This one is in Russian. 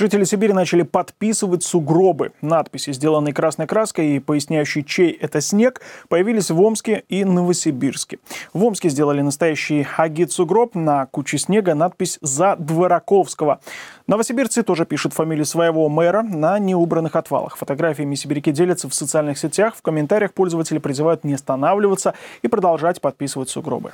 Жители Сибири начали подписывать сугробы. Надписи, сделанные красной краской и поясняющие, чей это снег, появились в Омске и Новосибирске. В Омске сделали настоящий агит-сугроб. На куче снега надпись «За Двораковского». Новосибирцы тоже пишут фамилию своего мэра на неубранных отвалах. Фотографиями сибиряки делятся в социальных сетях. В комментариях пользователи призывают не останавливаться и продолжать подписывать сугробы.